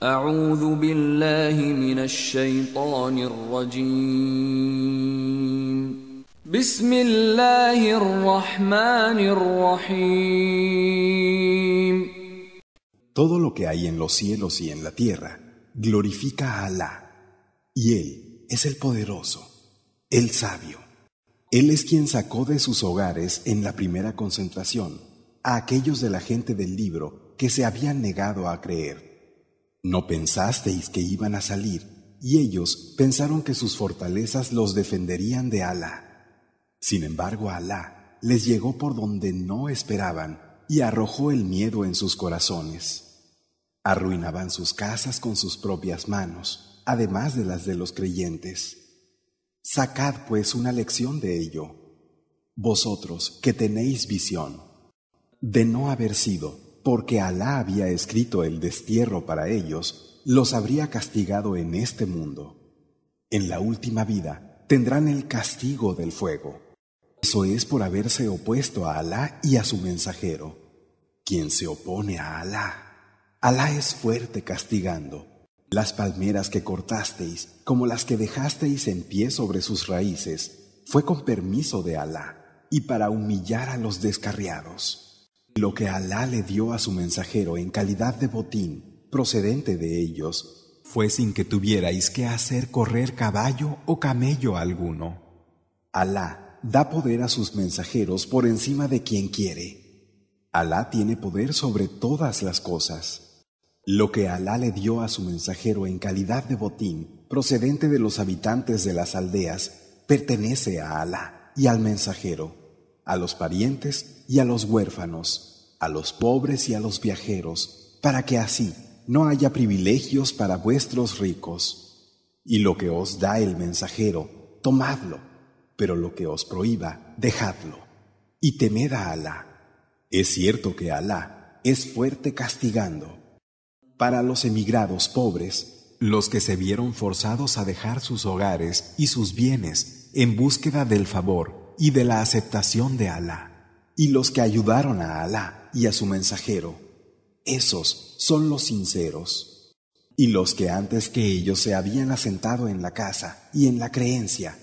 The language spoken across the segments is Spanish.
Todo lo que hay en los cielos y en la tierra glorifica a Alá, y Él es el poderoso, el sabio. Él es quien sacó de sus hogares en la primera concentración a aquellos de la gente del libro que se habían negado a creer. No pensasteis que iban a salir, y ellos pensaron que sus fortalezas los defenderían de Alá. Sin embargo, Alá les llegó por donde no esperaban y arrojó el miedo en sus corazones. Arruinaban sus casas con sus propias manos, además de las de los creyentes. Sacad pues una lección de ello, vosotros que tenéis visión, de no haber sido porque Alá había escrito el destierro para ellos, los habría castigado en este mundo. En la última vida tendrán el castigo del fuego. Eso es por haberse opuesto a Alá y a su mensajero. Quien se opone a Alá, Alá es fuerte castigando. Las palmeras que cortasteis, como las que dejasteis en pie sobre sus raíces, fue con permiso de Alá y para humillar a los descarriados. Lo que Alá le dio a su mensajero en calidad de botín, procedente de ellos, fue sin que tuvierais que hacer correr caballo o camello alguno. Alá da poder a sus mensajeros por encima de quien quiere. Alá tiene poder sobre todas las cosas. Lo que Alá le dio a su mensajero en calidad de botín, procedente de los habitantes de las aldeas, pertenece a Alá y al mensajero a los parientes y a los huérfanos, a los pobres y a los viajeros, para que así no haya privilegios para vuestros ricos. Y lo que os da el mensajero, tomadlo, pero lo que os prohíba, dejadlo. Y temed a Alá. Es cierto que Alá es fuerte castigando. Para los emigrados pobres, los que se vieron forzados a dejar sus hogares y sus bienes en búsqueda del favor, y de la aceptación de Alá, y los que ayudaron a Alá y a su mensajero, esos son los sinceros. Y los que antes que ellos se habían asentado en la casa y en la creencia,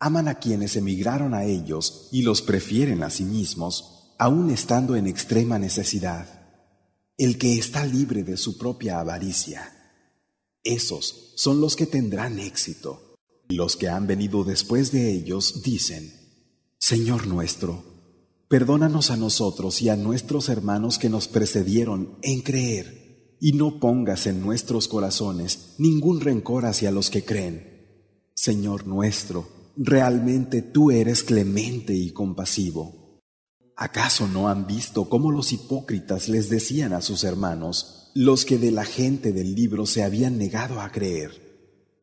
aman a quienes emigraron a ellos y los prefieren a sí mismos, aun estando en extrema necesidad. El que está libre de su propia avaricia, esos son los que tendrán éxito. Y Los que han venido después de ellos dicen, Señor nuestro, perdónanos a nosotros y a nuestros hermanos que nos precedieron en creer, y no pongas en nuestros corazones ningún rencor hacia los que creen. Señor nuestro, realmente tú eres clemente y compasivo. ¿Acaso no han visto cómo los hipócritas les decían a sus hermanos, los que de la gente del libro se habían negado a creer?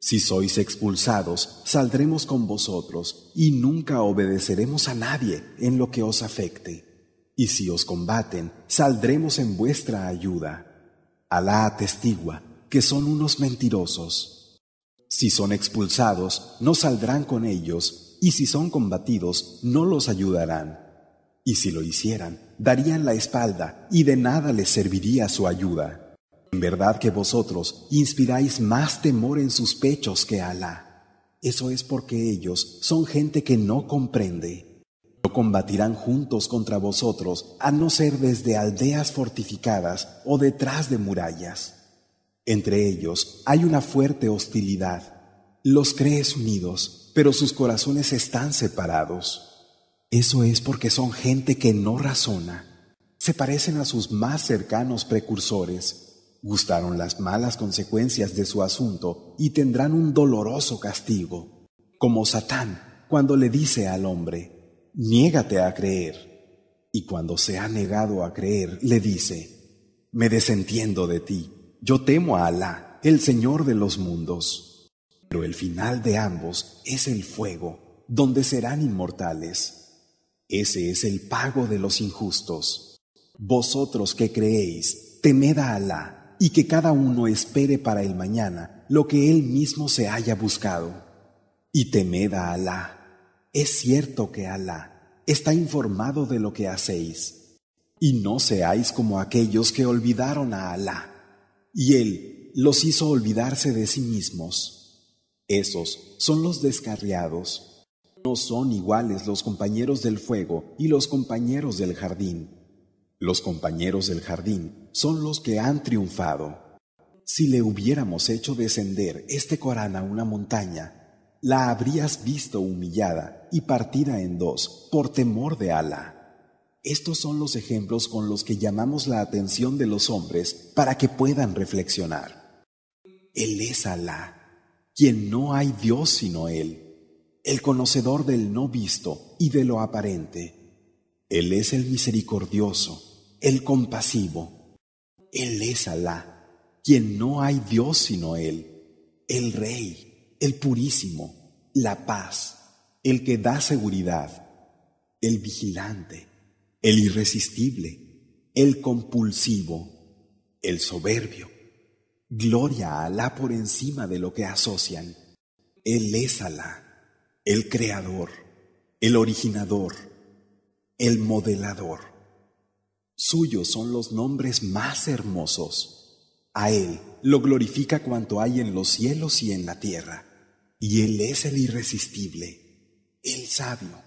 Si sois expulsados, saldremos con vosotros y nunca obedeceremos a nadie en lo que os afecte. Y si os combaten, saldremos en vuestra ayuda. Alá atestigua que son unos mentirosos. Si son expulsados, no saldrán con ellos, y si son combatidos, no los ayudarán. Y si lo hicieran, darían la espalda, y de nada les serviría su ayuda. En verdad que vosotros inspiráis más temor en sus pechos que Alá. Eso es porque ellos son gente que no comprende. No combatirán juntos contra vosotros a no ser desde aldeas fortificadas o detrás de murallas. Entre ellos hay una fuerte hostilidad. Los crees unidos, pero sus corazones están separados. Eso es porque son gente que no razona. Se parecen a sus más cercanos precursores gustaron las malas consecuencias de su asunto y tendrán un doloroso castigo, como Satán cuando le dice al hombre, niégate a creer, y cuando se ha negado a creer le dice, me desentiendo de ti, yo temo a Alá, el Señor de los mundos. Pero el final de ambos es el fuego, donde serán inmortales. Ese es el pago de los injustos. Vosotros que creéis, temed a Alá y que cada uno espere para el mañana lo que él mismo se haya buscado. Y temed a Alá. Es cierto que Alá está informado de lo que hacéis. Y no seáis como aquellos que olvidaron a Alá. Y él los hizo olvidarse de sí mismos. Esos son los descarriados. No son iguales los compañeros del fuego y los compañeros del jardín. Los compañeros del jardín son los que han triunfado. Si le hubiéramos hecho descender este Corán a una montaña, la habrías visto humillada y partida en dos por temor de Alá. Estos son los ejemplos con los que llamamos la atención de los hombres para que puedan reflexionar. Él es Alá, quien no hay Dios sino Él, el conocedor del no visto y de lo aparente. Él es el misericordioso, el compasivo. Él es Alá, quien no hay Dios sino Él, el Rey, el Purísimo, la paz, el que da seguridad, el vigilante, el irresistible, el compulsivo, el soberbio. Gloria a Alá por encima de lo que asocian. Él es Alá, el creador, el originador el modelador. Suyos son los nombres más hermosos. A Él lo glorifica cuanto hay en los cielos y en la tierra. Y Él es el irresistible, el sabio.